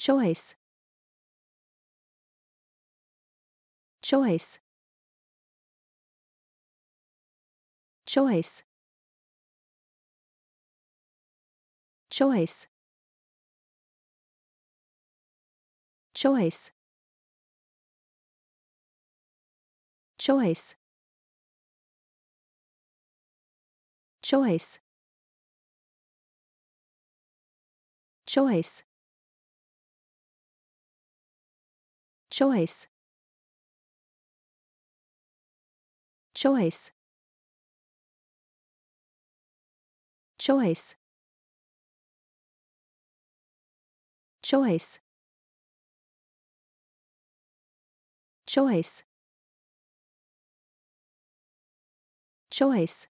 Choice. Choice. Choice. Choice. Choice. Choice. Choice. Choice. choice choice choice choice choice choice